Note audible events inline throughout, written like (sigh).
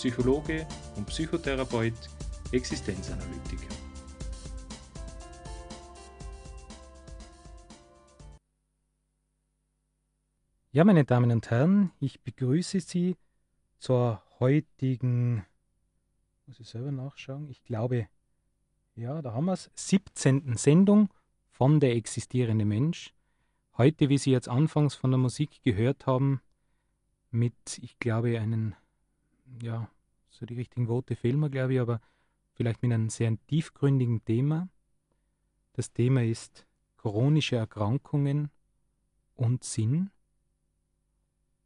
Psychologe und Psychotherapeut, Existenzanalytiker. Ja, meine Damen und Herren, ich begrüße Sie zur heutigen, muss ich selber nachschauen, ich glaube, ja, da haben wir es, 17. Sendung von Der existierende Mensch. Heute, wie Sie jetzt anfangs von der Musik gehört haben, mit, ich glaube, einem ja, so die richtigen Worte fehlen mir, glaube ich, aber vielleicht mit einem sehr tiefgründigen Thema. Das Thema ist chronische Erkrankungen und Sinn.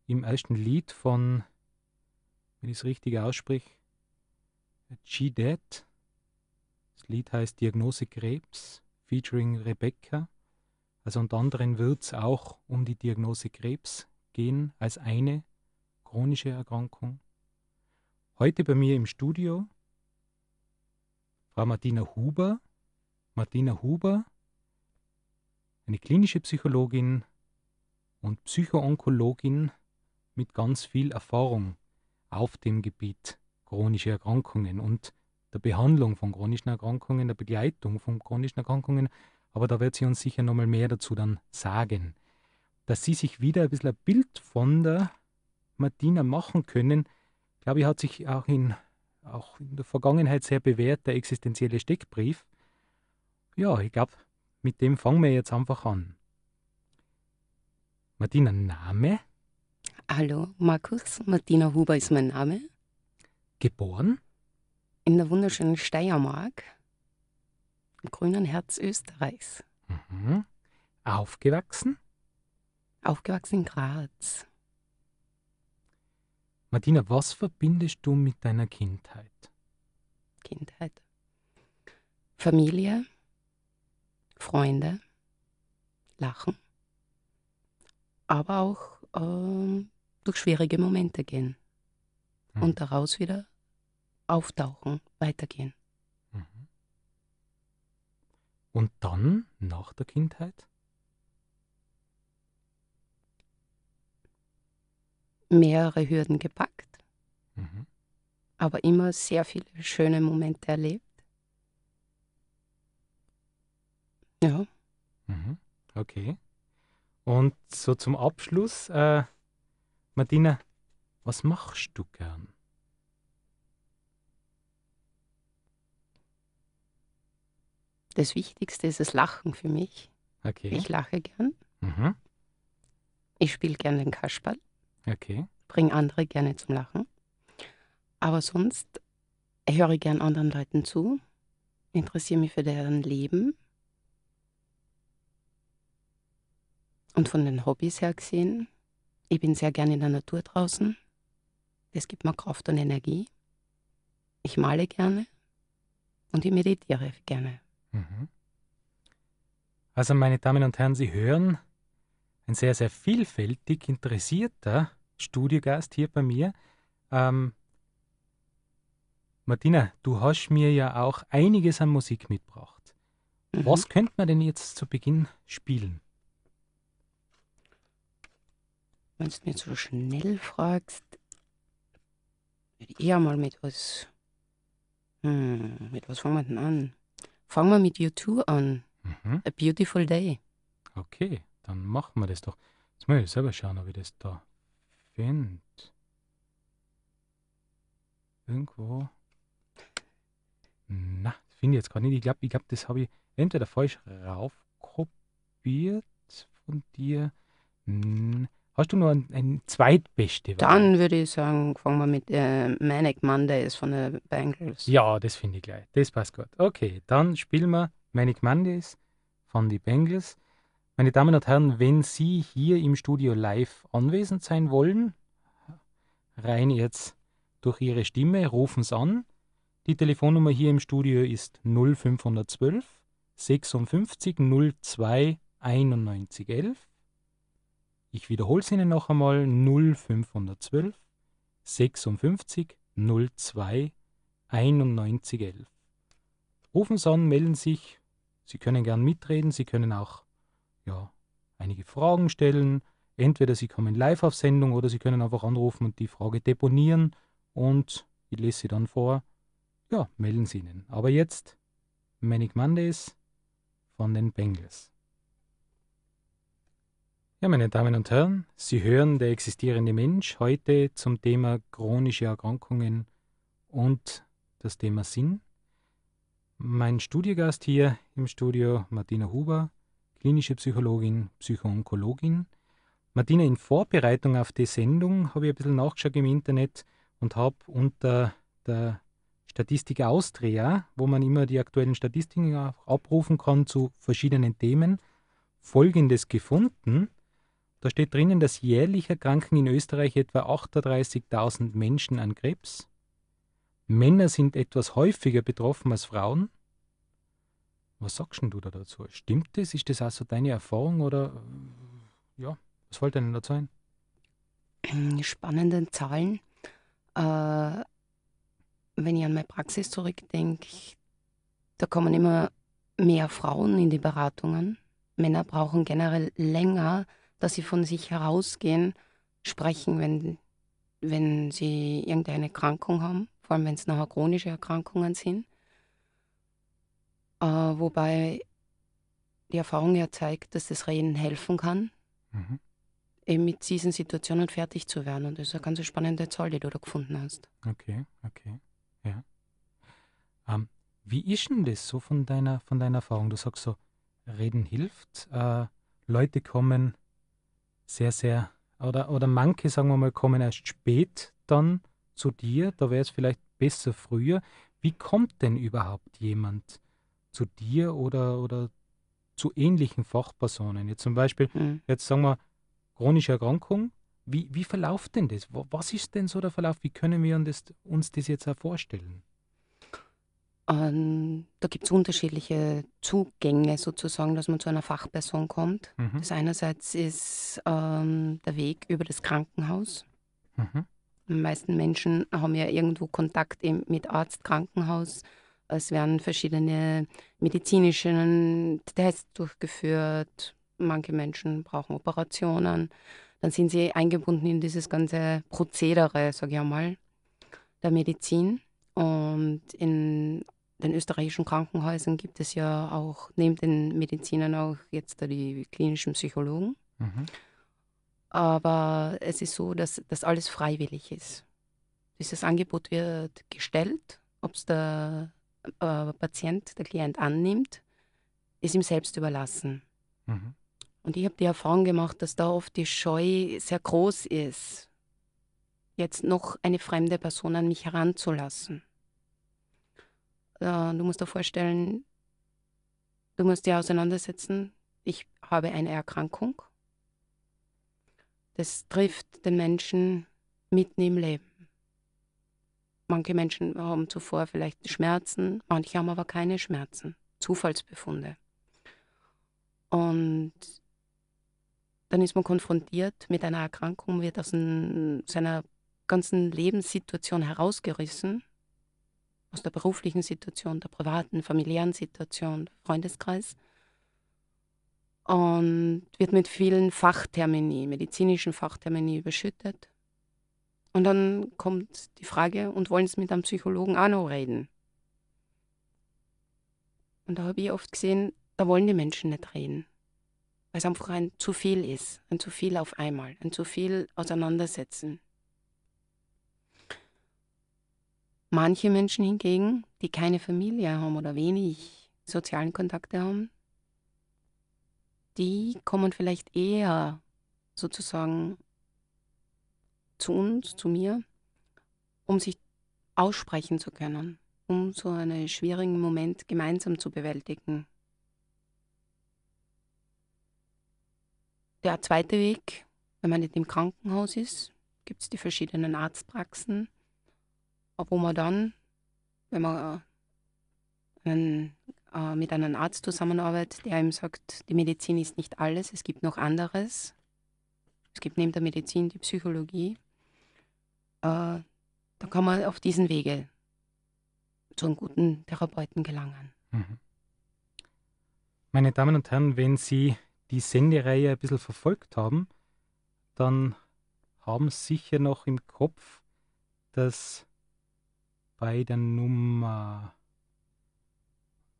Im ersten Lied von, wenn ich es richtig ausspreche, G-Dead. Das Lied heißt Diagnose Krebs, featuring Rebecca. Also unter anderem wird es auch um die Diagnose Krebs gehen, als eine chronische Erkrankung. Heute bei mir im Studio Frau Martina Huber. Martina Huber, eine klinische Psychologin und Psychoonkologin mit ganz viel Erfahrung auf dem Gebiet chronischer Erkrankungen und der Behandlung von chronischen Erkrankungen, der Begleitung von chronischen Erkrankungen. Aber da wird sie uns sicher nochmal mehr dazu dann sagen, dass Sie sich wieder ein bisschen ein Bild von der Martina machen können, glaube ich, hat sich auch in, auch in der Vergangenheit sehr bewährt, der existenzielle Steckbrief. Ja, ich glaube, mit dem fangen wir jetzt einfach an. Martina, Name? Hallo, Markus. Martina Huber ist mein Name. Geboren? In der wunderschönen Steiermark, im grünen Herz Österreichs. Mhm. Aufgewachsen? Aufgewachsen in Graz. Martina, was verbindest du mit deiner Kindheit? Kindheit. Familie, Freunde, Lachen, aber auch äh, durch schwierige Momente gehen mhm. und daraus wieder auftauchen, weitergehen. Mhm. Und dann nach der Kindheit? mehrere Hürden gepackt, mhm. aber immer sehr viele schöne Momente erlebt. Ja. Mhm. Okay. Und so zum Abschluss, äh, Martina, was machst du gern? Das Wichtigste ist das Lachen für mich. Okay. Ich lache gern. Mhm. Ich spiele gern den Kasperl. Okay. Bring andere gerne zum Lachen. Aber sonst höre ich gern anderen Leuten zu, interessiere mich für deren Leben. Und von den Hobbys her gesehen, ich bin sehr gerne in der Natur draußen. Das gibt mir Kraft und Energie. Ich male gerne und ich meditiere gerne. Mhm. Also, meine Damen und Herren, Sie hören, ein sehr, sehr vielfältig interessierter Studiogast hier bei mir. Ähm, Martina, du hast mir ja auch einiges an Musik mitgebracht. Mhm. Was könnte man denn jetzt zu Beginn spielen? Wenn du nicht so schnell fragst, würde ich eher mal mit was. Hm, mit was fangen wir denn an? Fangen wir mit U2 an. Mhm. A Beautiful Day. Okay. Dann machen wir das doch. Jetzt muss ich selber schauen, ob ich das da finde. Irgendwo. Na, finde ich jetzt gerade nicht. Ich glaube, ich glaub, das habe ich entweder falsch raufkopiert von dir. Hm, hast du noch ein, ein zweitbeste? Dann würde ich sagen, fangen wir mit äh, Manic Mondays von den Bengals. Ja, das finde ich gleich. Das passt gut. Okay, dann spielen wir Manic Mondays von den Bengals. Meine Damen und Herren, wenn Sie hier im Studio live anwesend sein wollen, rein jetzt durch Ihre Stimme, rufen Sie an. Die Telefonnummer hier im Studio ist 0512 56 02 91 11. Ich wiederhole es Ihnen noch einmal 0512 56 02 91 11. Rufen Sie an, melden sich. Sie können gern mitreden, Sie können auch ja, einige Fragen stellen. Entweder Sie kommen live auf Sendung oder Sie können einfach anrufen und die Frage deponieren und ich lese sie dann vor. Ja, melden Sie Ihnen. Aber jetzt Manic Mondays von den Bengals. Ja, meine Damen und Herren, Sie hören der existierende Mensch heute zum Thema chronische Erkrankungen und das Thema Sinn. Mein Studiogast hier im Studio, Martina Huber, klinische Psychologin, Psychoonkologin. Martina, in Vorbereitung auf die Sendung habe ich ein bisschen nachgeschaut im Internet und habe unter der Statistik Austria, wo man immer die aktuellen Statistiken abrufen kann zu verschiedenen Themen, Folgendes gefunden. Da steht drinnen, dass jährlich erkranken in Österreich etwa 38.000 Menschen an Krebs. Männer sind etwas häufiger betroffen als Frauen. Was sagst du da dazu? Stimmt das? Ist das auch so deine Erfahrung oder äh, ja, was wollte denn dazu ein? Ähm, spannenden Zahlen. Äh, wenn ich an meine Praxis zurückdenke, da kommen immer mehr Frauen in die Beratungen. Männer brauchen generell länger, dass sie von sich herausgehen, sprechen, wenn, wenn sie irgendeine Erkrankung haben, vor allem wenn es nachher chronische Erkrankungen sind äh, wobei die Erfahrung ja zeigt, dass das Reden helfen kann, mhm. eben mit diesen Situationen fertig zu werden. Und das ist eine ganz spannende Zahl, die du da gefunden hast. Okay, okay, ja. Ähm, wie ist denn das so von deiner, von deiner Erfahrung? Du sagst so, Reden hilft. Äh, Leute kommen sehr, sehr, oder, oder manche, sagen wir mal, kommen erst spät dann zu dir. Da wäre es vielleicht besser früher. Wie kommt denn überhaupt jemand zu dir oder, oder zu ähnlichen Fachpersonen? Jetzt zum Beispiel, mhm. jetzt sagen wir, chronische Erkrankung, wie, wie verläuft denn das? Was ist denn so der Verlauf? Wie können wir uns das, uns das jetzt auch vorstellen? Ähm, da gibt es unterschiedliche Zugänge sozusagen, dass man zu einer Fachperson kommt. Mhm. Das einerseits ist ähm, der Weg über das Krankenhaus. Mhm. Die meisten Menschen haben ja irgendwo Kontakt mit Arzt, Krankenhaus, es werden verschiedene medizinische Tests durchgeführt. Manche Menschen brauchen Operationen. Dann sind sie eingebunden in dieses ganze Prozedere, sage ich einmal, der Medizin. Und in den österreichischen Krankenhäusern gibt es ja auch neben den Medizinern auch jetzt die klinischen Psychologen. Mhm. Aber es ist so, dass das alles freiwillig ist. Dieses Angebot wird gestellt, ob es der äh, Patient, der Klient annimmt, ist ihm selbst überlassen. Mhm. Und ich habe die Erfahrung gemacht, dass da oft die Scheu sehr groß ist, jetzt noch eine fremde Person an mich heranzulassen. Äh, du musst dir vorstellen, du musst dir auseinandersetzen, ich habe eine Erkrankung. Das trifft den Menschen mitten im Leben. Manche Menschen haben zuvor vielleicht Schmerzen, manche haben aber keine Schmerzen, Zufallsbefunde. Und dann ist man konfrontiert mit einer Erkrankung, wird aus seiner ganzen Lebenssituation herausgerissen, aus der beruflichen Situation, der privaten, familiären Situation, Freundeskreis und wird mit vielen Fachtermini, medizinischen Fachtermini überschüttet und dann kommt die Frage, und wollen Sie mit einem Psychologen auch noch reden? Und da habe ich oft gesehen, da wollen die Menschen nicht reden, weil es einfach ein zu viel ist, ein zu viel auf einmal, ein zu viel auseinandersetzen. Manche Menschen hingegen, die keine Familie haben oder wenig sozialen Kontakte haben, die kommen vielleicht eher sozusagen zu uns, zu mir, um sich aussprechen zu können, um so einen schwierigen Moment gemeinsam zu bewältigen. Der zweite Weg, wenn man nicht im Krankenhaus ist, gibt es die verschiedenen Arztpraxen, wo man dann, wenn man äh, einen, äh, mit einem Arzt zusammenarbeitet, der ihm sagt, die Medizin ist nicht alles, es gibt noch anderes. Es gibt neben der Medizin die Psychologie, äh, dann kann man auf diesen Wege zu einem guten Therapeuten gelangen. Mhm. Meine Damen und Herren, wenn Sie die Sendereihe ein bisschen verfolgt haben, dann haben Sie sicher noch im Kopf, dass bei der Nummer,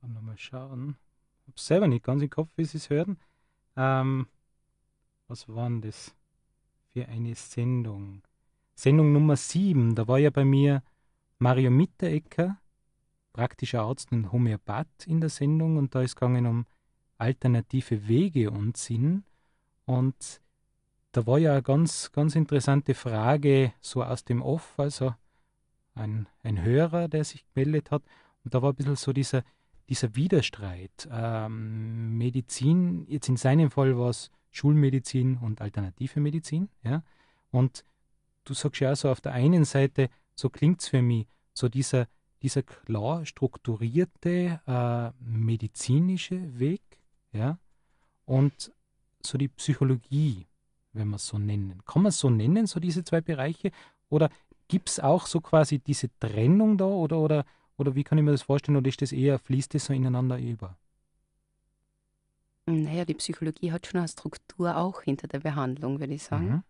mal schauen, ich habe selber nicht ganz im Kopf, wie Sie es hören, ähm, was war denn das für eine Sendung? Sendung Nummer 7, da war ja bei mir Mario Mitterecker, praktischer Arzt und Homöopath in der Sendung und da ist gegangen um alternative Wege und Sinn und da war ja eine ganz, ganz interessante Frage so aus dem Off, also ein, ein Hörer, der sich gemeldet hat und da war ein bisschen so dieser, dieser Widerstreit. Ähm, Medizin, jetzt in seinem Fall war es Schulmedizin und alternative Medizin, ja, und du sagst ja so auf der einen Seite, so klingt es für mich, so dieser, dieser klar strukturierte äh, medizinische Weg, ja, und so die Psychologie, wenn man es so nennen. Kann man es so nennen, so diese zwei Bereiche? Oder gibt es auch so quasi diese Trennung da oder, oder, oder wie kann ich mir das vorstellen? Oder ist das eher, fließt das so ineinander über? Naja, die Psychologie hat schon eine Struktur auch hinter der Behandlung, würde ich sagen. Mhm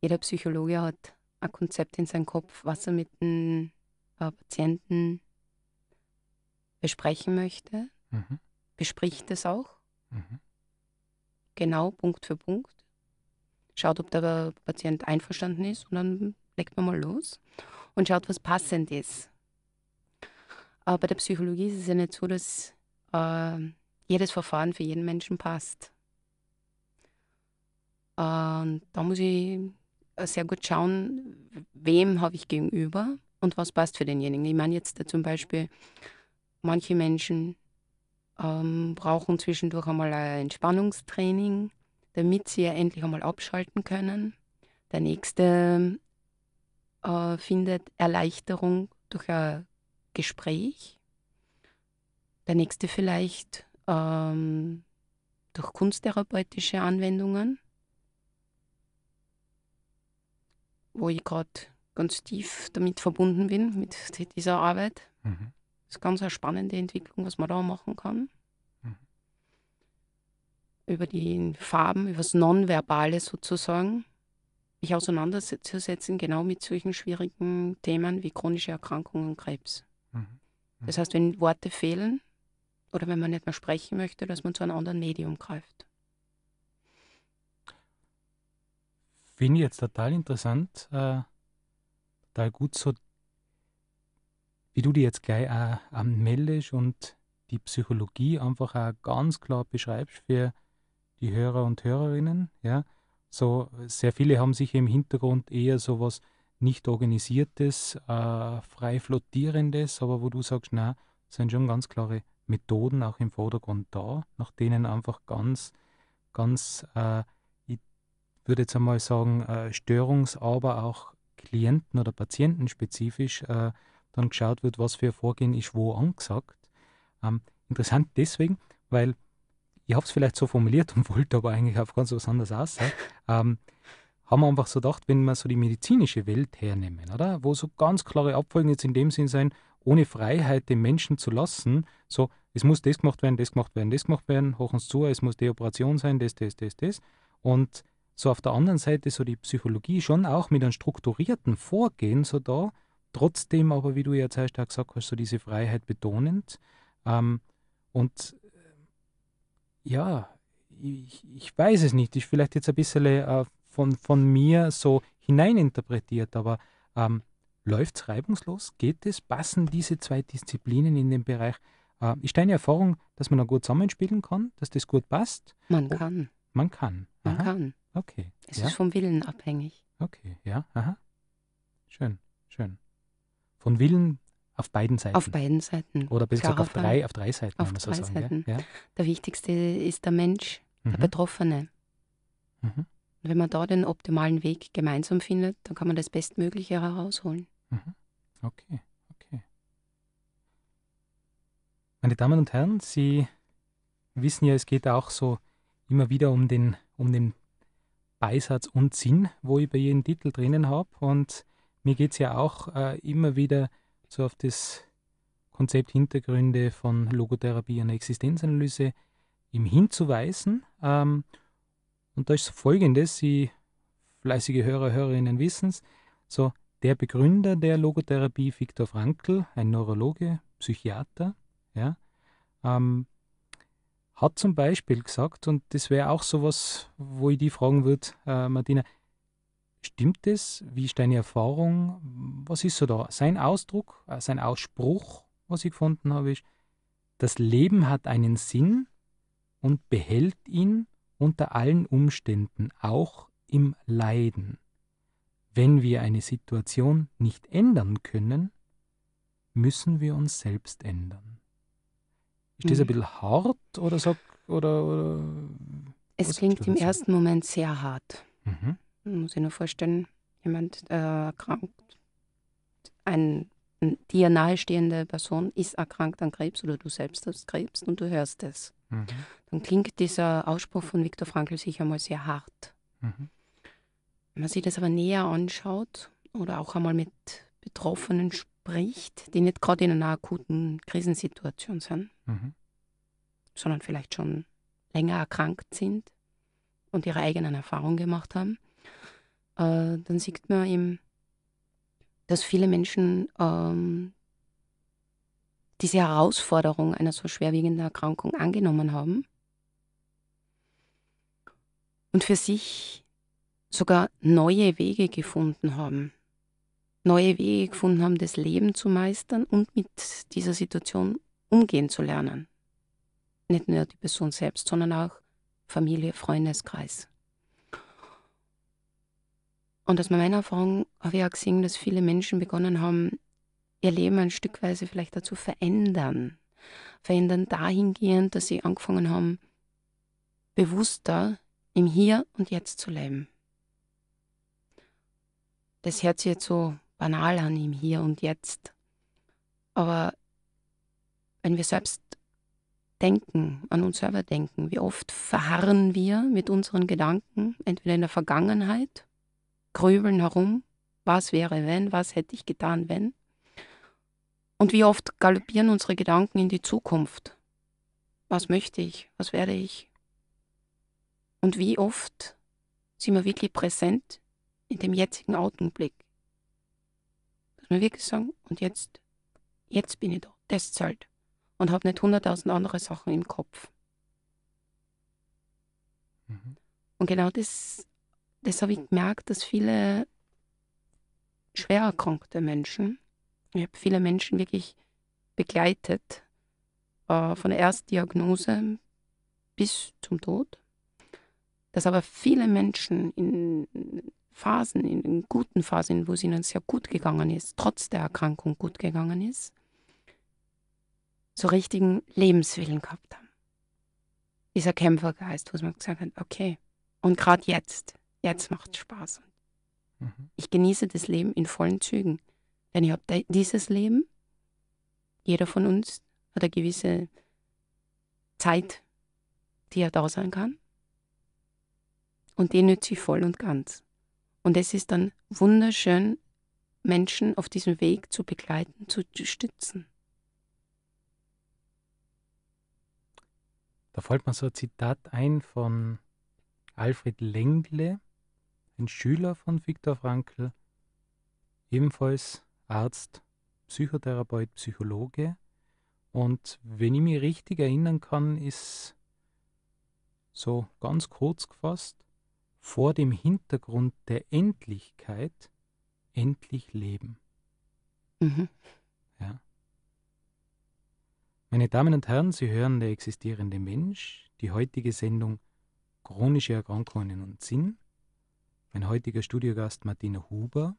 jeder Psychologe hat ein Konzept in seinem Kopf, was er mit dem äh, Patienten besprechen möchte, mhm. bespricht es auch. Mhm. Genau, Punkt für Punkt. Schaut, ob der Patient einverstanden ist und dann legt man mal los und schaut, was passend ist. Aber bei der Psychologie ist es ja nicht so, dass äh, jedes Verfahren für jeden Menschen passt. Und da muss ich äh, sehr gut schauen, wem habe ich gegenüber und was passt für denjenigen. Ich meine jetzt zum Beispiel, manche Menschen ähm, brauchen zwischendurch einmal ein Entspannungstraining, damit sie ja endlich einmal abschalten können. Der nächste äh, findet Erleichterung durch ein Gespräch. Der nächste vielleicht ähm, durch kunsttherapeutische Anwendungen. wo ich gerade ganz tief damit verbunden bin, mit dieser Arbeit. Mhm. Das ist ganz eine spannende Entwicklung, was man da machen kann. Mhm. Über die Farben, über das Nonverbale sozusagen, mich auseinanderzusetzen, genau mit solchen schwierigen Themen wie chronische Erkrankungen und Krebs. Mhm. Das heißt, wenn Worte fehlen oder wenn man nicht mehr sprechen möchte, dass man zu einem anderen Medium greift. Finde ich jetzt total interessant, äh, total gut so, wie du die jetzt gleich auch äh, anmeldest und die Psychologie einfach auch ganz klar beschreibst für die Hörer und Hörerinnen. Ja? So, sehr viele haben sich im Hintergrund eher so was nicht organisiertes, äh, frei flottierendes, aber wo du sagst, na, sind schon ganz klare Methoden auch im Vordergrund da, nach denen einfach ganz, ganz äh, würde jetzt einmal sagen, äh, Störungs-, aber auch Klienten- oder Patientenspezifisch äh, dann geschaut wird, was für ein Vorgehen ist wo angesagt. Ähm, interessant deswegen, weil ich habe es vielleicht so formuliert (laughs) und wollte aber eigentlich auf ganz was anderes aus. Ähm, haben wir einfach so gedacht, wenn wir so die medizinische Welt hernehmen, oder? Wo so ganz klare Abfolgen jetzt in dem Sinn sein, ohne Freiheit den Menschen zu lassen, so, es muss das gemacht werden, das gemacht werden, das gemacht werden, hoch uns zu, es muss die Operation sein, das, das, das, das. Und so auf der anderen Seite so die Psychologie schon auch mit einem strukturierten Vorgehen so da, trotzdem aber, wie du ja zuerst auch gesagt hast, so diese Freiheit betonend. Ähm, und äh, ja, ich, ich, weiß es nicht, ist vielleicht jetzt ein bisschen äh, von, von mir so hineininterpretiert, aber ähm, läuft es reibungslos? Geht es? Passen diese zwei Disziplinen in den Bereich? Äh, ist deine Erfahrung, dass man da gut zusammenspielen kann, dass das gut passt? Man kann. Man kann. Man aha. kann. Okay. Es ja. ist vom Willen abhängig. Okay, ja, aha. Schön, schön. Von Willen auf beiden Seiten. Auf beiden Seiten. Oder besser auf drei, auf drei Seiten. Auf drei sagen, Seiten. Ja? Der wichtigste ist der Mensch, mhm. der Betroffene. Mhm. Und wenn man da den optimalen Weg gemeinsam findet, dann kann man das Bestmögliche herausholen. Mhm. Okay, okay. Meine Damen und Herren, Sie wissen ja, es geht auch so immer wieder um den um den Beisatz und Sinn, wo ich bei jedem Titel drinnen habe. Und mir geht es ja auch äh, immer wieder so auf das Konzept Hintergründe von Logotherapie und Existenzanalyse ihm hinzuweisen. Ähm, und da ist folgendes, Sie fleißige Hörer, Hörerinnen wissen es, so der Begründer der Logotherapie, Viktor Frankl, ein Neurologe, Psychiater, ja, ähm, hat zum Beispiel gesagt, und das wäre auch sowas, wo ich die fragen würde, äh, Martina, stimmt das? Wie ist deine Erfahrung? Was ist so da? Sein Ausdruck, äh, sein Ausspruch, was ich gefunden habe, ist, das Leben hat einen Sinn und behält ihn unter allen Umständen, auch im Leiden. Wenn wir eine Situation nicht ändern können, müssen wir uns selbst ändern. Ist das ein hm. bisschen hart oder sagt oder, oder Es klingt im ersten Moment sehr hart. Mhm. Muss ich nur vorstellen, jemand äh, erkrankt, eine dir nahestehende Person ist erkrankt an Krebs oder du selbst hast Krebs und du hörst es. Mhm. Dann klingt dieser Ausspruch von Viktor Frankl sicher mal sehr hart. Mhm. Wenn man sich das aber näher anschaut oder auch einmal mit Betroffenen spricht, spricht, die nicht gerade in einer akuten Krisensituation sind, mhm. sondern vielleicht schon länger erkrankt sind und ihre eigenen Erfahrungen gemacht haben, äh, dann sieht man eben, dass viele Menschen ähm, diese Herausforderung einer so schwerwiegenden Erkrankung angenommen haben und für sich sogar neue Wege gefunden haben neue Wege gefunden haben, das Leben zu meistern und mit dieser Situation umgehen zu lernen. Nicht nur die Person selbst, sondern auch Familie, Freundeskreis. Und aus meiner Erfahrung habe ich auch gesehen, dass viele Menschen begonnen haben, ihr Leben ein Stückweise vielleicht dazu verändern. Verändern dahingehend, dass sie angefangen haben, bewusster im Hier und Jetzt zu leben. Das hört sich jetzt so banal an im Hier und Jetzt. Aber wenn wir selbst denken, an uns selber denken, wie oft verharren wir mit unseren Gedanken, entweder in der Vergangenheit, grübeln herum, was wäre wenn, was hätte ich getan wenn, und wie oft galoppieren unsere Gedanken in die Zukunft. Was möchte ich, was werde ich? Und wie oft sind wir wirklich präsent in dem jetzigen Augenblick? muss wirklich sagen, und jetzt, jetzt bin ich da, das zählt. Und habe nicht hunderttausend andere Sachen im Kopf. Mhm. Und genau das, das habe ich gemerkt, dass viele schwer erkrankte Menschen, ich habe viele Menschen wirklich begleitet, äh, von der Erstdiagnose bis zum Tod, dass aber viele Menschen in Phasen, in, in guten Phasen, wo es ihnen sehr gut gegangen ist, trotz der Erkrankung gut gegangen ist, so richtigen Lebenswillen gehabt haben. Dieser Kämpfergeist, wo man gesagt hat, okay, und gerade jetzt, jetzt macht es Spaß. Mhm. Ich genieße das Leben in vollen Zügen, denn ich habe dieses Leben, jeder von uns hat eine gewisse Zeit, die er da sein kann. Und die nütze ich voll und ganz. Und es ist dann wunderschön, Menschen auf diesem Weg zu begleiten, zu stützen. Da fällt mir so ein Zitat ein von Alfred Lengle, ein Schüler von Viktor Frankl, ebenfalls Arzt, Psychotherapeut, Psychologe. Und wenn ich mich richtig erinnern kann, ist so ganz kurz gefasst, vor dem Hintergrund der Endlichkeit endlich leben. Mhm. Ja. Meine Damen und Herren, Sie hören der existierende Mensch, die heutige Sendung Chronische Erkrankungen und Sinn. Mein heutiger Studiogast Martina Huber.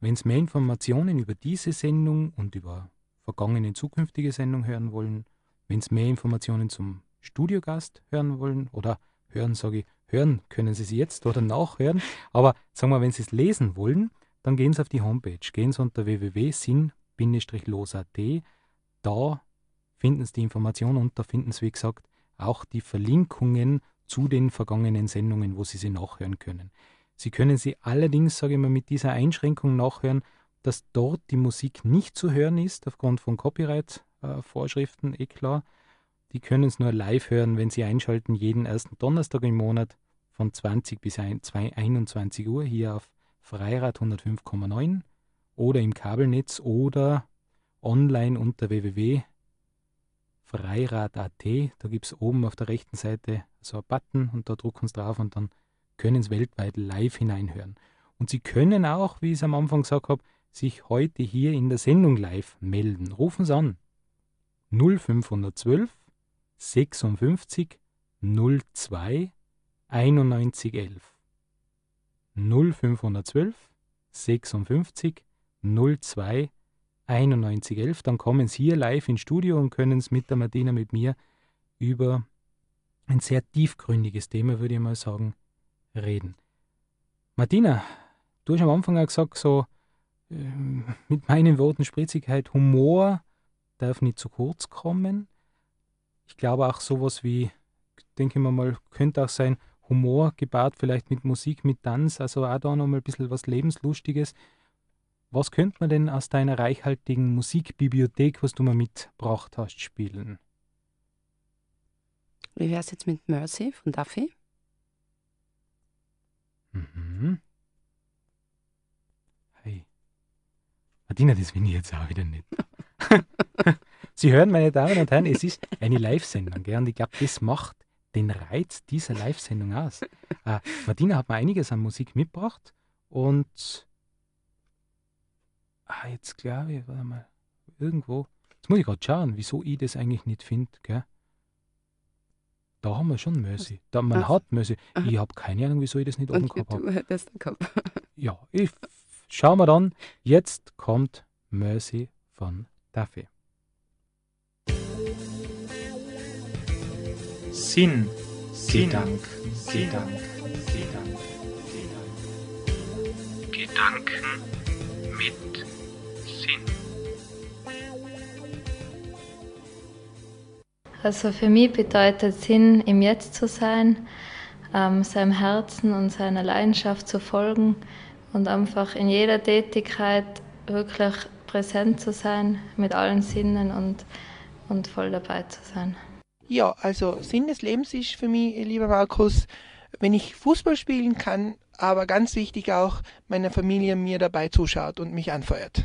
Wenn Sie mehr Informationen über diese Sendung und über vergangene und zukünftige Sendungen hören wollen, wenn Sie mehr Informationen zum Studiogast hören wollen oder hören, sage ich, hören können Sie sie jetzt oder nachhören. Aber sagen wir, wenn Sie es lesen wollen, dann gehen Sie auf die Homepage. Gehen Sie unter www.sinn-los.at. Da finden Sie die Information und da finden Sie, wie gesagt, auch die Verlinkungen zu den vergangenen Sendungen, wo Sie sie nachhören können. Sie können sie allerdings, sage ich mal, mit dieser Einschränkung nachhören, dass dort die Musik nicht zu hören ist, aufgrund von Copyright-Vorschriften, äh, eh klar. Die können es nur live hören, wenn sie einschalten, jeden ersten Donnerstag im Monat von 20 bis 21 Uhr hier auf Freirad 105,9 oder im Kabelnetz oder online unter www.freirad.at. Da gibt es oben auf der rechten Seite so einen Button und da drucken sie drauf und dann können sie weltweit live hineinhören. Und sie können auch, wie ich es am Anfang gesagt habe, sich heute hier in der Sendung live melden. Rufen Sie an. 0512 56 02 91 11. 0512 56 02 91 11. Dann kommen Sie hier live ins Studio und können es mit der Martina, mit mir über ein sehr tiefgründiges Thema, würde ich mal sagen, reden. Martina, du hast am Anfang auch gesagt, so ähm, mit meinen Worten Spritzigkeit, halt Humor darf nicht zu kurz kommen. Ich glaube auch sowas wie, denke ich mal, könnte auch sein, Humor gebaut, vielleicht mit Musik, mit Tanz, also auch da nochmal ein bisschen was Lebenslustiges. Was könnte man denn aus deiner reichhaltigen Musikbibliothek, was du mal mitgebracht hast, spielen? Wie wäre es jetzt mit Mercy von Duffy? Mhm. Hey. Martina, das bin ich jetzt auch wieder nicht. (laughs) Sie hören, meine Damen und Herren, es ist eine Live-Sendung. Und ich glaube, das macht den Reiz dieser Live-Sendung aus. Äh, Martina hat mir einiges an Musik mitgebracht und. Ah, jetzt glaube ich, warte mal, irgendwo. Jetzt muss ich gerade schauen, wieso ich das eigentlich nicht finde. Da haben wir schon Mösi. Da, man Ach. hat Mösi. Ich habe keine Ahnung, wieso ich das nicht oben gehabt habe. Du hättest gehabt. (laughs) Ja, ich schauen wir dann. Jetzt kommt Mercy von Duffy. Sinn, Gedank, Gedank, Gedank. Gedanken mit Sinn. Also für mich bedeutet Sinn, im Jetzt zu sein, ähm, seinem Herzen und seiner Leidenschaft zu folgen und einfach in jeder Tätigkeit wirklich präsent zu sein, mit allen Sinnen und, und voll dabei zu sein. Ja, also Sinn des Lebens ist für mich, lieber Markus, wenn ich Fußball spielen kann, aber ganz wichtig auch, meine Familie mir dabei zuschaut und mich anfeuert.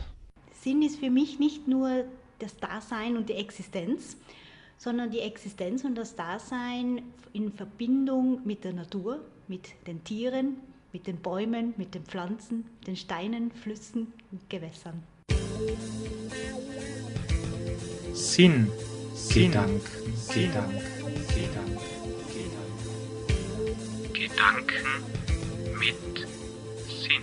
Sinn ist für mich nicht nur das Dasein und die Existenz, sondern die Existenz und das Dasein in Verbindung mit der Natur, mit den Tieren, mit den Bäumen, mit den Pflanzen, den Steinen, Flüssen und Gewässern. Sinn Gedank, Gedank, Gedank, Gedank. Gedanken mit Sinn.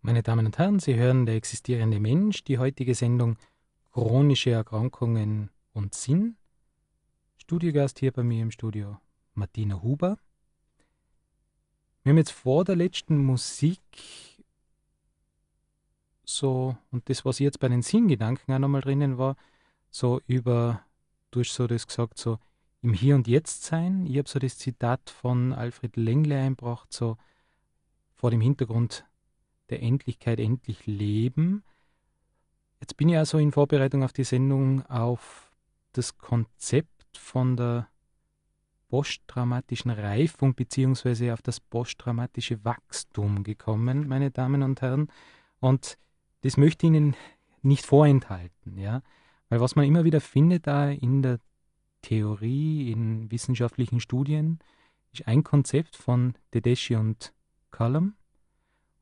Meine Damen und Herren, Sie hören der existierende Mensch, die heutige Sendung Chronische Erkrankungen und Sinn. Studiogast hier bei mir im Studio Martina Huber. Wir haben jetzt vor der letzten Musik so, und das, was jetzt bei den Sinngedanken auch nochmal drinnen war, so über, du hast so das gesagt, so im Hier und Jetzt sein. Ich habe so das Zitat von Alfred Lengle einbracht, so vor dem Hintergrund der Endlichkeit endlich leben. Jetzt bin ich also in Vorbereitung auf die Sendung auf das Konzept von der posttraumatischen Reifung beziehungsweise auf das posttraumatische Wachstum gekommen, meine Damen und Herren. Und das möchte ich Ihnen nicht vorenthalten, ja. Weil was man immer wieder findet da in der Theorie, in wissenschaftlichen Studien, ist ein Konzept von Tedeschi und Cullum.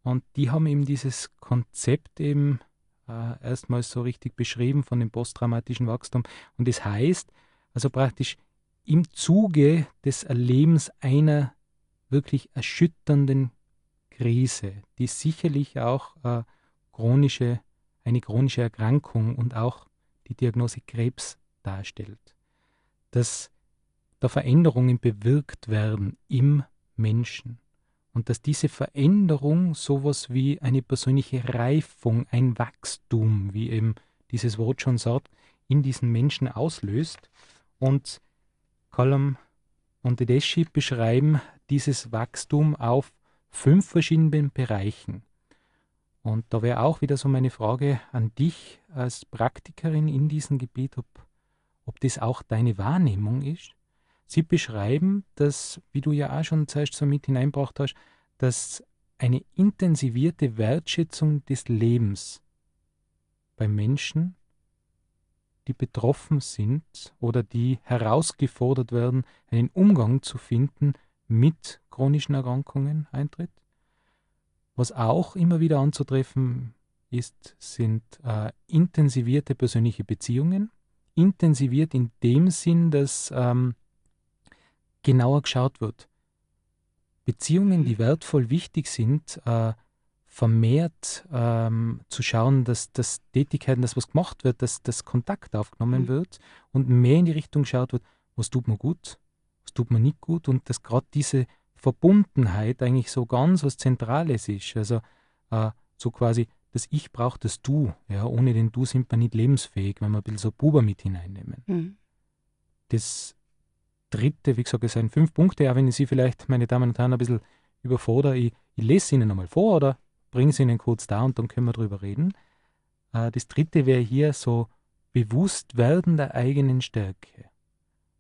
Und die haben eben dieses Konzept eben äh, erstmals so richtig beschrieben von dem posttraumatischen Wachstum. Und das heißt, also praktisch im Zuge des Erlebens einer wirklich erschütternden Krise, die sicherlich auch äh, chronische, eine chronische Erkrankung und auch die Diagnose Krebs darstellt. Dass da Veränderungen bewirkt werden im Menschen und dass diese Veränderung sowas wie eine persönliche Reifung, ein Wachstum, wie eben dieses Wort schon sagt, in diesen Menschen auslöst. Und Colum und Tedeschi beschreiben dieses Wachstum auf fünf verschiedenen Bereichen. Und da wäre auch wieder so meine Frage an dich als Praktikerin in diesem Gebiet, ob, ob das auch deine Wahrnehmung ist. Sie beschreiben, dass, wie du ja auch schon zuerst so mit hineinbracht hast, dass eine intensivierte Wertschätzung des Lebens bei Menschen, die betroffen sind oder die herausgefordert werden, einen Umgang zu finden mit chronischen Erkrankungen eintritt? Was auch immer wieder anzutreffen ist, sind äh, intensivierte persönliche Beziehungen. Intensiviert in dem Sinn, dass ähm, genauer geschaut wird. Beziehungen, die mhm. wertvoll wichtig sind, äh, vermehrt ähm, zu schauen, dass, dass Tätigkeiten, dass was gemacht wird, dass das Kontakt aufgenommen mhm. wird und mehr in die Richtung geschaut wird, was tut man gut, was tut man nicht gut und dass gerade diese Verbundenheit eigentlich so ganz was Zentrales ist. Also äh, so quasi, das Ich braucht das Du. Ja? Ohne den Du sind wir nicht lebensfähig, wenn wir ein bisschen so Buber mit hineinnehmen. Mhm. Das dritte, wie gesagt, es sind fünf Punkte, auch wenn ich Sie vielleicht, meine Damen und Herren, ein bisschen überfordere. Ich, ich lese sie Ihnen einmal vor oder bringe sie Ihnen kurz da und dann können wir darüber reden. Äh, das dritte wäre hier so bewusst werden der eigenen Stärke.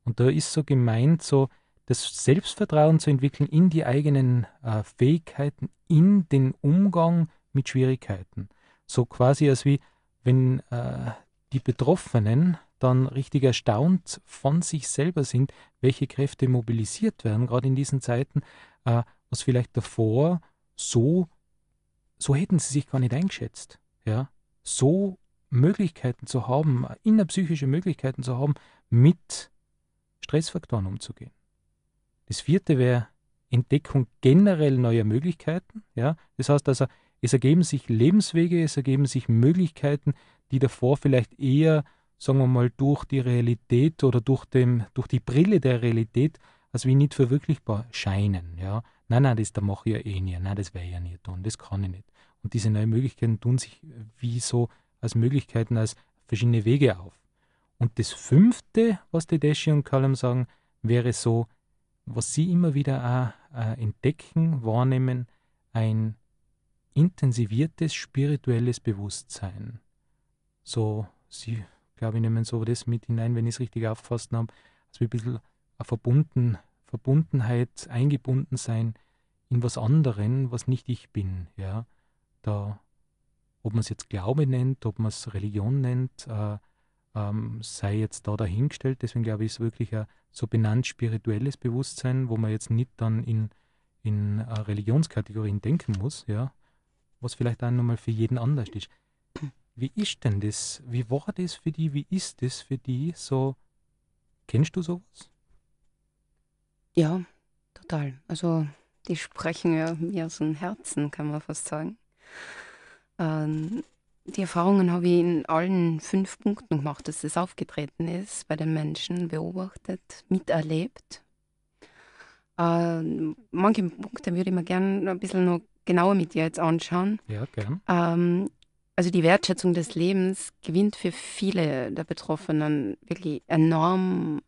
Und da ist so gemeint, so, das Selbstvertrauen zu entwickeln in die eigenen äh, Fähigkeiten, in den Umgang mit Schwierigkeiten. So quasi als wie, wenn äh, die Betroffenen dann richtig erstaunt von sich selber sind, welche Kräfte mobilisiert werden, gerade in diesen Zeiten, äh, was vielleicht davor so, so hätten sie sich gar nicht eingeschätzt. Ja? So Möglichkeiten zu haben, äh, innerpsychische Möglichkeiten zu haben, mit Stressfaktoren umzugehen. Das vierte wäre Entdeckung generell neuer Möglichkeiten. Ja? Das heißt also, es ergeben sich Lebenswege, es ergeben sich Möglichkeiten, die davor vielleicht eher, sagen wir mal, durch die Realität oder durch, dem, durch die Brille der Realität als wie nicht verwirklichbar scheinen. Ja? Nein, nein, das da mache ich ja eh nicht. Nein, das werde ich ja nicht tun. Das kann ich nicht. Und diese neuen Möglichkeiten tun sich wie so als Möglichkeiten, als verschiedene Wege auf. Und das fünfte, was Tedeschi und Callum sagen, wäre so was Sie immer wieder auch, äh, entdecken, wahrnehmen, ein intensiviertes spirituelles Bewusstsein. So, Sie, glaube ich, nehmen so das mit hinein, wenn ich es richtig aufgefasst habe, also ein bisschen eine Verbunden, Verbundenheit, eingebunden sein in was anderen, was nicht ich bin. Ja? Da, ob man es jetzt Glaube nennt, ob man es Religion nennt, äh, ähm, sei jetzt da dahingestellt. Deswegen glaube ich, ist wirklich ein so benannt spirituelles Bewusstsein, wo man jetzt nicht dann in, in äh, Religionskategorien denken muss, ja, was vielleicht auch nochmal für jeden anders ist. Wie ist denn das? Wie war das für die? Wie ist das für die? So, kennst du sowas? Ja, total. Also, die sprechen ja mir aus dem Herzen, kann man fast sagen. Ähm, die Erfahrungen habe ich in allen fünf Punkten gemacht, dass das aufgetreten ist, bei den Menschen beobachtet, miterlebt. Äh, manche Punkte würde ich mir gerne ein bisschen noch genauer mit dir jetzt anschauen. Ja, gerne. Ähm, also die Wertschätzung des Lebens gewinnt für viele der Betroffenen wirklich enorm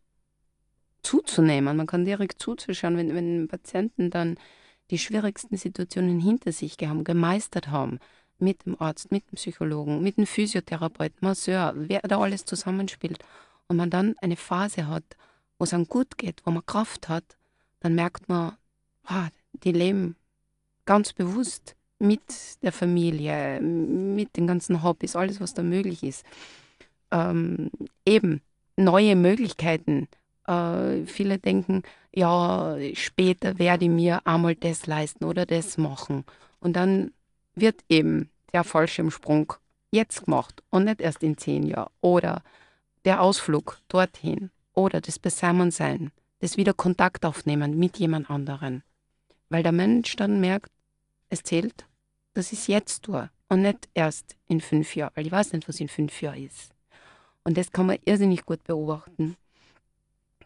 zuzunehmen. Man kann direkt zuzuschauen, wenn, wenn Patienten dann die schwierigsten Situationen hinter sich haben, gemeistert haben, mit dem Arzt, mit dem Psychologen, mit dem Physiotherapeuten, Masseur, wer da alles zusammenspielt und man dann eine Phase hat, wo es einem gut geht, wo man Kraft hat, dann merkt man, ah, die leben ganz bewusst mit der Familie, mit den ganzen Hobbys, alles, was da möglich ist. Ähm, eben neue Möglichkeiten. Äh, viele denken, ja, später werde ich mir einmal das leisten oder das machen. Und dann wird eben der Fallschirmsprung jetzt gemacht und nicht erst in zehn Jahren. Oder der Ausflug dorthin oder das Beisammensein, das wieder Kontakt aufnehmen mit jemand anderen. Weil der Mensch dann merkt, es zählt, das ist jetzt tue und nicht erst in fünf Jahren, weil ich weiß nicht, was in fünf Jahren ist. Und das kann man irrsinnig gut beobachten.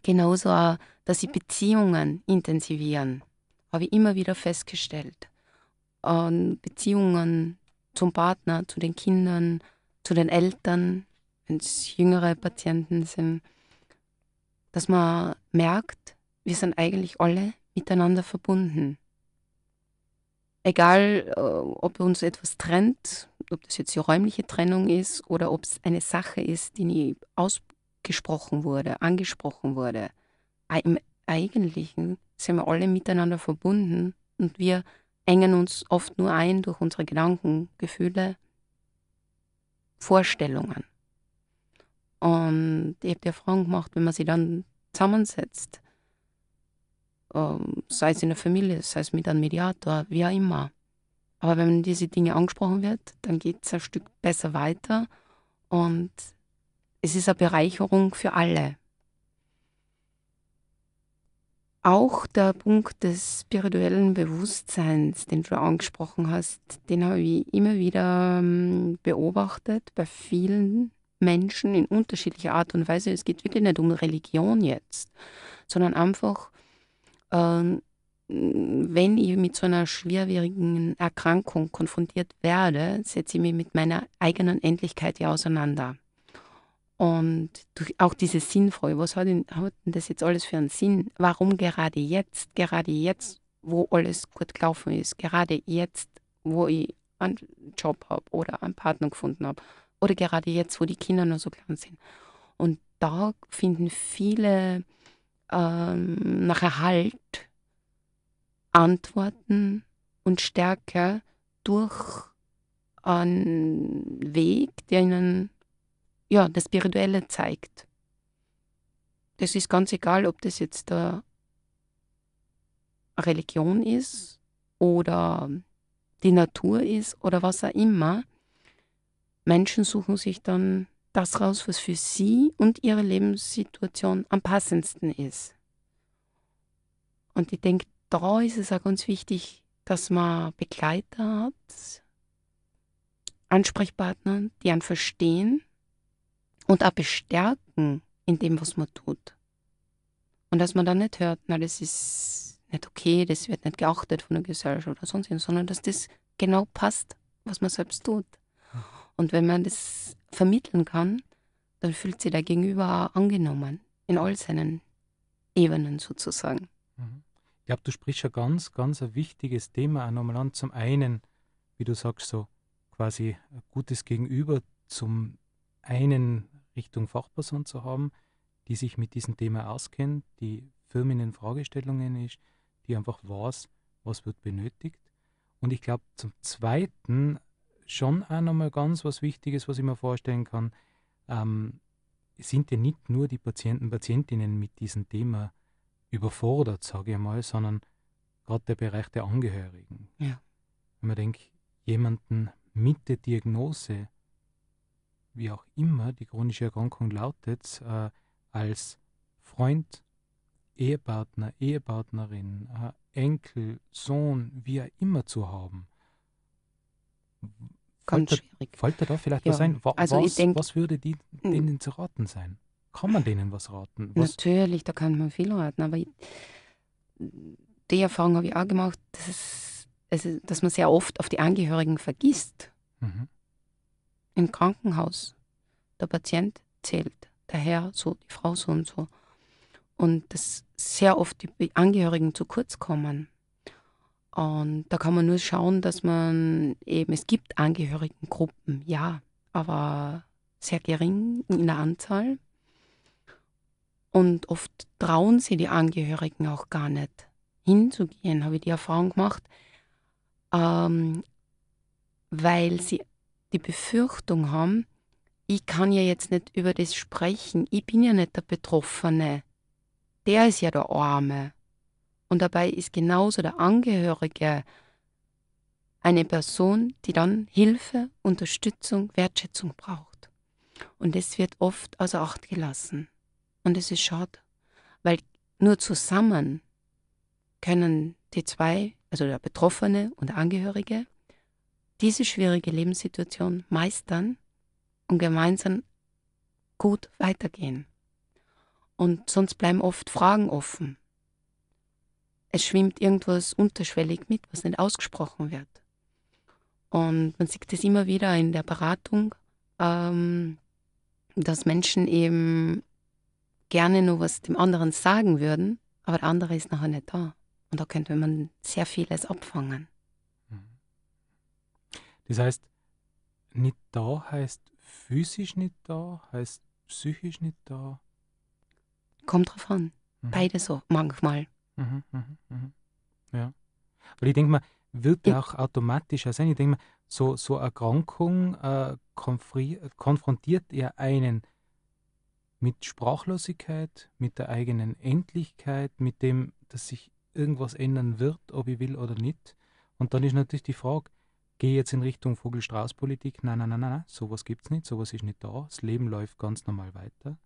Genauso auch, dass sie Beziehungen intensivieren, habe ich immer wieder festgestellt und Beziehungen zum Partner, zu den Kindern, zu den Eltern, wenn es jüngere Patienten sind, dass man merkt, wir sind eigentlich alle miteinander verbunden. Egal, äh, ob uns etwas trennt, ob das jetzt die räumliche Trennung ist oder ob es eine Sache ist, die nie ausgesprochen wurde, angesprochen wurde. Im Eigentlichen sind wir alle miteinander verbunden und wir engen uns oft nur ein durch unsere Gedanken, Gefühle, Vorstellungen. Und ich habe die Erfahrung gemacht, wenn man sich dann zusammensetzt, ähm, sei es in der Familie, sei es mit einem Mediator, wie auch immer. Aber wenn diese Dinge angesprochen wird, dann geht es ein Stück besser weiter und es ist eine Bereicherung für alle auch der Punkt des spirituellen Bewusstseins, den du angesprochen hast, den habe ich immer wieder ähm, beobachtet bei vielen Menschen in unterschiedlicher Art und Weise. Es geht wirklich nicht um Religion jetzt, sondern einfach, äh, wenn ich mit so einer schwerwiegenden Erkrankung konfrontiert werde, setze ich mich mit meiner eigenen Endlichkeit ja auseinander. Und durch auch diese Sinnvoll, was hat denn, hat denn das jetzt alles für einen Sinn? Warum gerade jetzt, gerade jetzt, wo alles gut gelaufen ist, gerade jetzt, wo ich einen Job habe oder einen Partner gefunden habe oder gerade jetzt, wo die Kinder nur so klein sind. Und da finden viele ähm, nachher Halt, Antworten und Stärke durch einen Weg, der ihnen ja, das Spirituelle zeigt. Das ist ganz egal, ob das jetzt eine äh, Religion ist oder die Natur ist oder was auch immer. Menschen suchen sich dann das raus, was für sie und ihre Lebenssituation am passendsten ist. Und ich denke, da ist es auch ganz wichtig, dass man Begleiter hat, Ansprechpartner, die einen verstehen und auch bestärken in dem, was man tut. Und dass man dann nicht hört, na, das ist nicht okay, das wird nicht geachtet von der Gesellschaft oder sonst irgendwas, sondern dass das genau passt, was man selbst tut. Und wenn man das vermitteln kann, dann fühlt sich der Gegenüber auch angenommen, in all seinen Ebenen sozusagen. Mhm. Ich glaube, du sprichst ja ganz, ganz ein wichtiges Thema auch nochmal an. Zum einen, wie du sagst, so quasi ein gutes Gegenüber, zum einen Richtung Fachperson zu haben, die sich mit diesem Thema auskennt, die Firmen in Fragestellungen ist, die einfach weiß, was wird benötigt. Und ich glaube, zum Zweiten schon auch nochmal ganz was Wichtiges, was ich mir vorstellen kann, ähm, sind ja nicht nur die Patienten, Patientinnen mit diesem Thema überfordert, sage ich mal, sondern gerade der Bereich der Angehörigen. Ja. Wenn man denkt, jemanden mit der Diagnose wie auch immer die chronische Erkrankung lautet, äh, als Freund, Ehepartner, Ehepartnerin, äh, Enkel, Sohn, wie auch immer zu haben. Ganz Folter, schwierig. Folter da vielleicht ja. was ein? Wa also was, denk, was würde die, hm. denen zu raten sein? Kann man denen was raten? Was Natürlich, da kann man viel raten, aber ich, die Erfahrung habe ich auch gemacht, dass, es, also, dass man sehr oft auf die Angehörigen vergisst. Mhm im Krankenhaus. Der Patient zählt, der Herr so, die Frau so und so. Und dass sehr oft die Angehörigen zu kurz kommen. Und da kann man nur schauen, dass man eben, es gibt Angehörigengruppen, ja, aber sehr gering in der Anzahl. Und oft trauen sie die Angehörigen auch gar nicht hinzugehen, habe ich die Erfahrung gemacht, ähm, weil sie die Befürchtung haben, ich kann ja jetzt nicht über das sprechen, ich bin ja nicht der Betroffene, der ist ja der Arme. Und dabei ist genauso der Angehörige eine Person, die dann Hilfe, Unterstützung, Wertschätzung braucht. Und das wird oft außer Acht gelassen. Und es ist schade, weil nur zusammen können die zwei, also der Betroffene und der Angehörige, diese schwierige Lebenssituation meistern und gemeinsam gut weitergehen. Und sonst bleiben oft Fragen offen. Es schwimmt irgendwas unterschwellig mit, was nicht ausgesprochen wird. Und man sieht es immer wieder in der Beratung, ähm, dass Menschen eben gerne nur was dem anderen sagen würden, aber der andere ist nachher nicht da. Und da könnte man sehr vieles abfangen. Das heißt, nicht da heißt physisch nicht da, heißt psychisch nicht da. Kommt drauf an. Mhm. Beide so, manchmal. Mhm, mh, mh. Ja. Weil ich denke mal, wird ja. auch automatischer sein. Also ich denke mal, so, so Erkrankung äh, konfrontiert er einen mit Sprachlosigkeit, mit der eigenen Endlichkeit, mit dem, dass sich irgendwas ändern wird, ob ich will oder nicht. Und dann ist natürlich die Frage, gehe jetzt in Richtung Vogel-Strauß-Politik. Nein, nein, nein, nein, nein, sowas gibt es nicht, sowas ist nicht da. Das Leben läuft ganz normal weiter.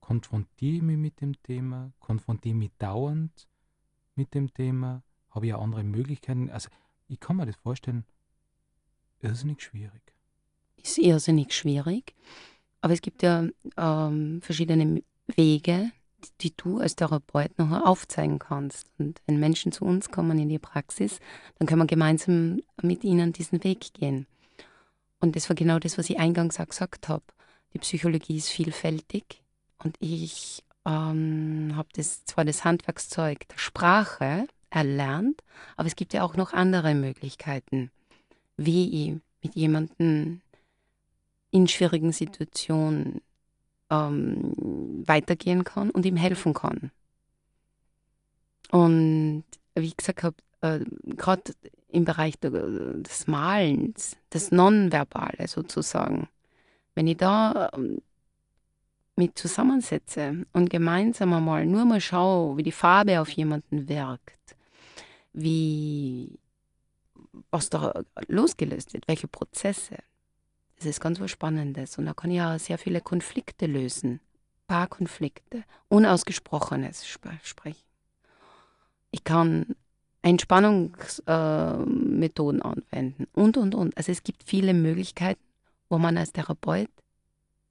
Konfrontiere mich mit dem Thema, konfrontiere mich dauernd mit dem Thema, habe ich ja andere Möglichkeiten. Also, ich kann mir das vorstellen, irrsinnig schwierig. Ist irrsinnig schwierig, aber es gibt ja ähm, verschiedene Wege, die du als Therapeut noch aufzeigen kannst. Und wenn Menschen zu uns kommen in die Praxis, dann können wir gemeinsam mit ihnen diesen Weg gehen. Und das war genau das, was ich eingangs auch gesagt habe. Die Psychologie ist vielfältig und ich ähm, habe das zwar das Handwerkszeug der Sprache erlernt, aber es gibt ja auch noch andere Möglichkeiten, wie ich mit jemandem in schwierigen Situationen ähm, weitergehen kann und ihm helfen kann. Und wie ich gesagt habe, äh, gerade im Bereich der, des Malens, des Nonverbale sozusagen, wenn ich da äh, mit zusammensetze und gemeinsam einmal nur mal schaue, wie die Farbe auf jemanden wirkt, wie was da losgelöst wird, welche Prozesse, es ist ganz was Spannendes und da kann ich auch sehr viele Konflikte lösen. Paar Konflikte, Unausgesprochenes sprechen. Ich kann Entspannungsmethoden äh, anwenden und, und, und. Also es gibt viele Möglichkeiten, wo man als Therapeut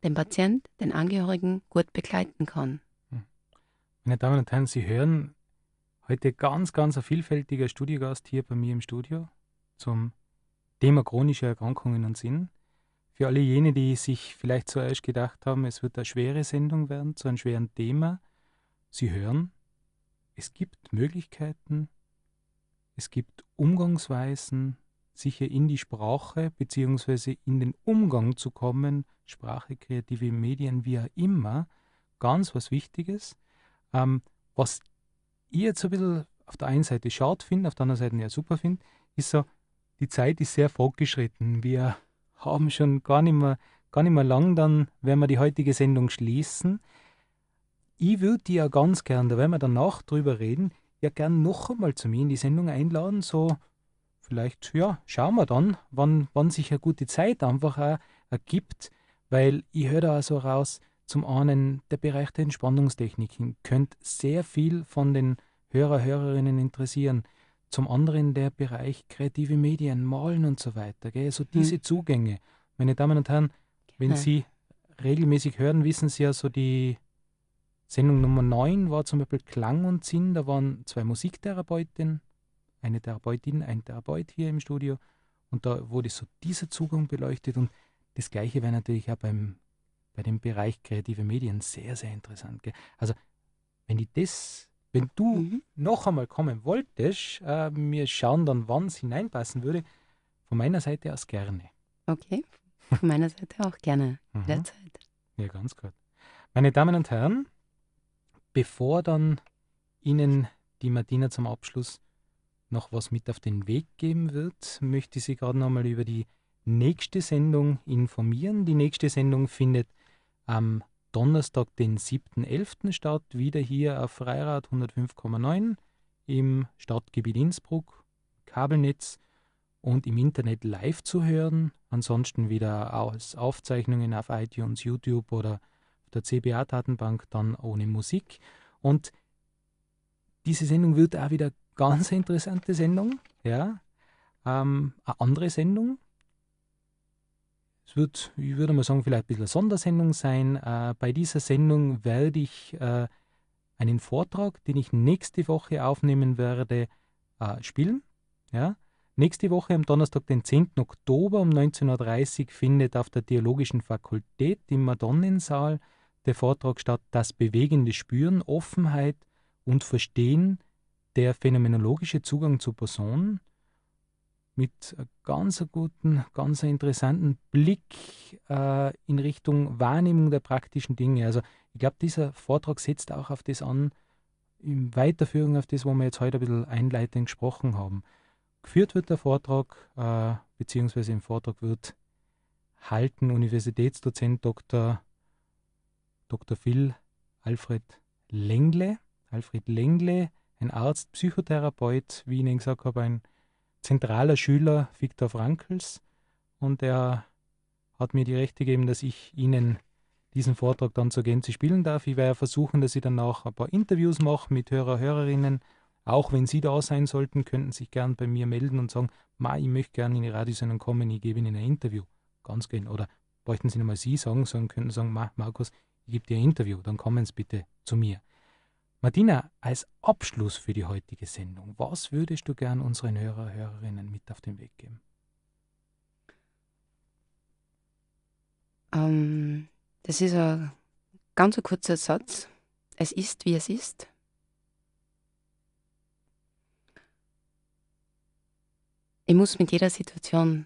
den Patient, den Angehörigen gut begleiten kann. Hm. Meine Damen und Herren, Sie hören heute ganz, ganz ein vielfältiger Studiogast hier bei mir im Studio zum Thema chronische Erkrankungen und Sinn für alle jene, die sich vielleicht zuerst gedacht haben, es wird eine schwere Sendung werden zu einem schweren Thema, Sie hören, es gibt Möglichkeiten, es gibt Umgangsweisen, sicher in die Sprache bzw. in den Umgang zu kommen, Sprache, kreative Medien, wie auch immer, ganz was Wichtiges, ähm, was ich jetzt ein bisschen auf der einen Seite schade finde, auf der anderen Seite ja super finde, ist so, die Zeit ist sehr fortgeschritten. Wir haben schon gar nicht mehr, gar nicht mehr lang, dann werden wir die heutige Sendung schließen. Ich würde ja ganz gern, da werden wir danach drüber reden, ja gern noch einmal zu mir in die Sendung einladen, so vielleicht, ja, schauen wir dann, wann, wann sich eine gute Zeit einfach auch ergibt, weil ich höre da so raus, zum einen, der Bereich der Entspannungstechniken könnte sehr viel von den Hörer, Hörerinnen interessieren. Zum anderen der Bereich kreative Medien, Malen und so weiter. Gell? Also hm. diese Zugänge. Meine Damen und Herren, wenn ja. Sie regelmäßig hören, wissen Sie ja so die Sendung Nummer 9 war zum Beispiel Klang und Sinn. Da waren zwei Musiktherapeutinnen, eine Therapeutin, ein Therapeut hier im Studio. Und da wurde so dieser Zugang beleuchtet. Und das Gleiche wäre natürlich auch beim, bei dem Bereich kreative Medien sehr, sehr interessant. Gell? Also, wenn die das wenn du mhm. noch einmal kommen wolltest, äh, wir schauen dann, wann es hineinpassen würde. Von meiner Seite aus gerne. Okay, von meiner Seite auch gerne. Mhm. Derzeit. Ja, ganz gut. Meine Damen und Herren, bevor dann Ihnen die Martina zum Abschluss noch was mit auf den Weg geben wird, möchte ich Sie gerade nochmal über die nächste Sendung informieren. Die nächste Sendung findet am Donnerstag, den 7.11. statt, wieder hier auf Freirad 105,9 im Stadtgebiet Innsbruck, Kabelnetz und im Internet live zu hören. Ansonsten wieder als Aufzeichnungen auf iTunes, YouTube oder auf der CBA-Datenbank dann ohne Musik. Und diese Sendung wird auch wieder (laughs) ganz interessante Sendung. Ja, ähm, eine andere Sendung, es wird, ich würde mal sagen, vielleicht ein bisschen eine Sondersendung sein. Äh, bei dieser Sendung werde ich äh, einen Vortrag, den ich nächste Woche aufnehmen werde, äh, spielen. Ja? Nächste Woche am Donnerstag, den 10. Oktober um 19.30 Uhr findet auf der Theologischen Fakultät im Madonnensaal der Vortrag statt Das bewegende Spüren, Offenheit und Verstehen, der phänomenologische Zugang zur Person mit ganz guten, ganz interessanten Blick äh, in Richtung Wahrnehmung der praktischen Dinge. Also ich glaube, dieser Vortrag setzt auch auf das an, in Weiterführung auf das, wo wir jetzt heute ein bisschen einleitend gesprochen haben. Geführt wird der Vortrag, äh, beziehungsweise im Vortrag wird halten Universitätsdozent Dr. Dr. Phil Alfred Lengle. Alfred Lengle, ein Arzt, Psychotherapeut, wie ich Ihnen gesagt habe, ein zentraler Schüler Viktor Frankls und er hat mir die Rechte gegeben, dass ich Ihnen diesen Vortrag dann zur Gänze spielen darf. Ich werde versuchen, dass ich dann auch ein paar Interviews mache mit Hörer, Hörerinnen. Auch wenn Sie da sein sollten, könnten Sie sich gern bei mir melden und sagen, Ma, ich möchte gerne in die Radiosendung kommen, ich gebe Ihnen ein Interview. Ganz gehen. Oder bräuchten Sie nochmal Sie sagen, sondern könnten sagen, Ma, Markus, ich gebe dir ein Interview, dann kommen Sie bitte zu mir. Martina, als Abschluss für die heutige Sendung, was würdest du gern unseren Hörer, Hörerinnen mit auf den Weg geben? Um, ähm, das ist ein ganz kurzer Satz. Es ist, wie es ist. Ich muss mit jeder Situation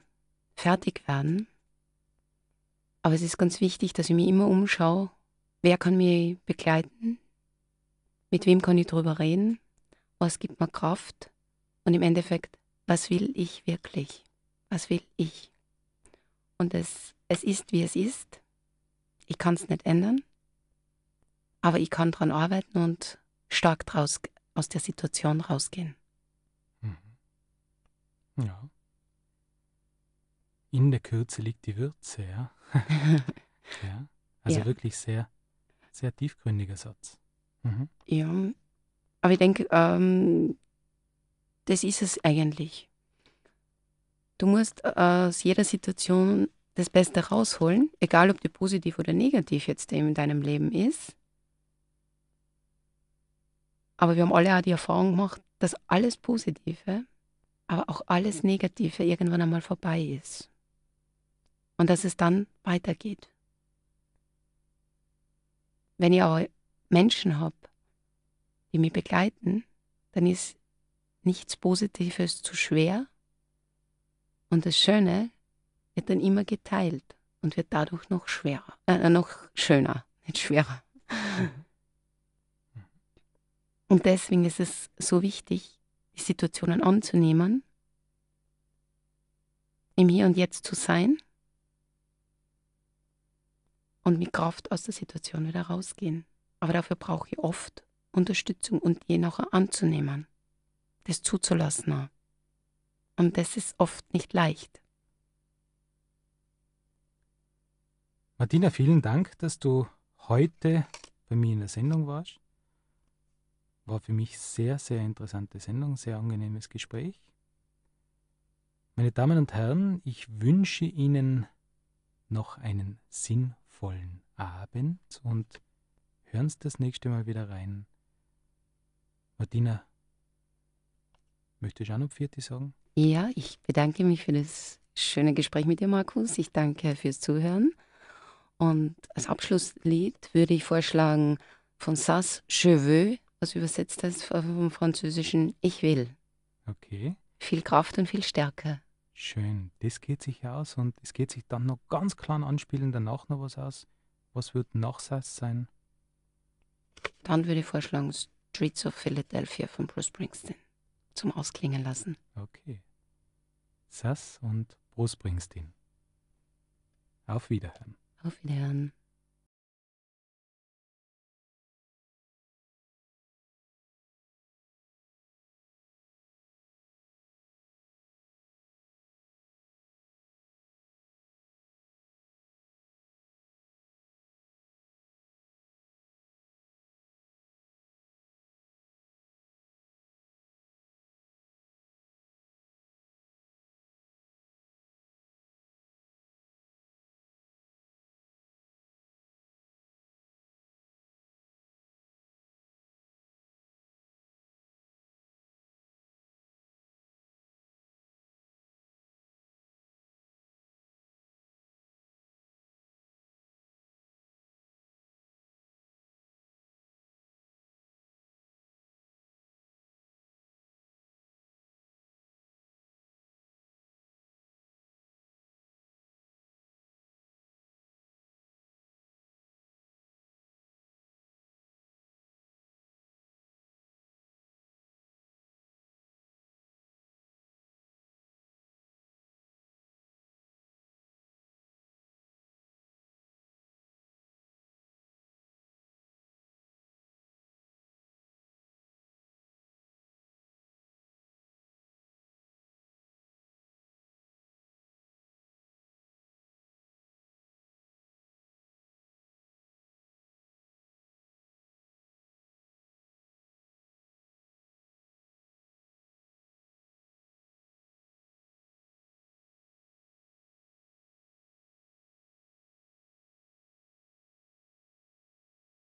fertig werden. Aber es ist ganz wichtig, dass ich mich immer umschaue, wer kann mich begleiten, mit wem kann ich drüber reden, was gibt mir Kraft und im Endeffekt, was will ich wirklich, was will ich. Und es, es ist, wie es ist. Ich kann es nicht ändern, aber ich kann daran arbeiten und stark draus, aus der Situation rausgehen. Mhm. Ja. In der Kürze liegt die Würze, ja. (laughs) ja. Also ja. wirklich sehr, sehr tiefgründiger Satz. Mhm. Ja. Aber ich denke, ähm, das ist es eigentlich. Du musst äh, aus jeder Situation das Beste rausholen, egal ob die positiv oder negativ jetzt in deinem Leben ist. Aber wir haben alle auch die Erfahrung gemacht, dass alles Positive, aber auch alles Negative irgendwann einmal vorbei ist. Und dass es dann weitergeht. Wenn ihr aber Menschen habe, die mich begleiten, dann ist nichts Positives zu schwer und das Schöne wird dann immer geteilt und wird dadurch noch schwerer, äh, äh noch schöner, nicht schwerer. Mhm. Und deswegen ist es so wichtig, die Situationen anzunehmen, im Hier und Jetzt zu sein und mit Kraft aus der Situation wieder rausgehen aber dafür brauche ich oft Unterstützung und je nachher anzunehmen, das zuzulassen. Und das ist oft nicht leicht. Martina, vielen Dank, dass du heute bei mir in der Sendung warst. War für mich sehr, sehr interessante Sendung, sehr angenehmes Gespräch. Meine Damen und Herren, ich wünsche Ihnen noch einen sinnvollen Abend und Hören Sie das nächste Mal wieder rein. Martina, möchtest du auch noch Pfirti sagen? Ja, ich bedanke mich für das schöne Gespräch mit dir, Markus. Ich danke fürs Zuhören. Und als Abschlusslied würde ich vorschlagen von Sass Cheveux, was übersetzt heißt vom Französischen Ich will. Okay. Viel Kraft und viel Stärke. Schön, das geht sich aus und es geht sich dann noch ganz klein anspielen, danach noch was aus. Was wird nach Sass sein? Dann würde ich vorschlagen Streets of Philadelphia von Bruce Springsteen zum Ausklingen lassen. Okay. Sass und Bruce Springsteen. Auf Wiederhören. Auf Wiederhören.